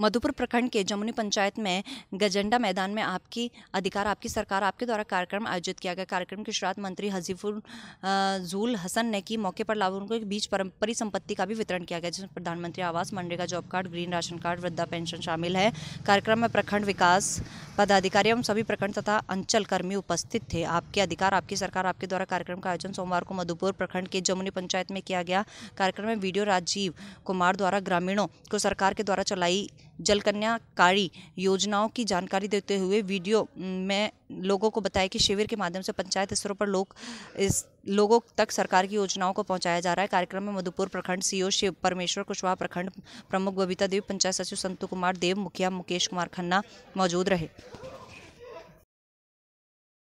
मधुपुर प्रखंड के जमुनी पंचायत में गजंडा मैदान में आपकी अधिकार आपकी सरकार आपके द्वारा कार्यक्रम आयोजित किया गया कार्यक्रम की शुरुआत मंत्री हजीफुल जूल हसन ने की मौके पर लाभार्थियों के बीच परिसंपत्ति का भी वितरण किया गया जिसमें प्रधानमंत्री आवास MNREGA job card green ration card वृद्धा पेंशन शामिल है कार्यक्रम में प्रखंड विकास पदाधिकारी एवं सभी प्रखंड तथा अंचल कर्मी उपस्थित थे आपके अधिकार आपकी सरकार आपके द्वारा कार्यक्रम का आयोजन सोमवार को मधुपुर प्रखंड के जमुनी पंचायत में किया गया कार्यक्रम में वीडियो राजीव कुमार द्वारा ग्रामीणों को सरकार के द्वारा चलाई जलकन्याकारी योजनाओं की जानकारी देते हुए वीडियो में लोगों को बताया कि शिविर के माध्यम से पंचायत स्तरों पर लोग इस लोगों तक सरकार की योजनाओं को पहुंचाया जा रहा है कार्यक्रम में मधुपुर प्रखंड सीईओ शिव परमेश्वर कुशवाहा प्रखंड प्रमुख बबीता देवी पंचायत सचिव संतु कुमार देव मुखिया मुकेश कुमार खन्ना मौजूद रहे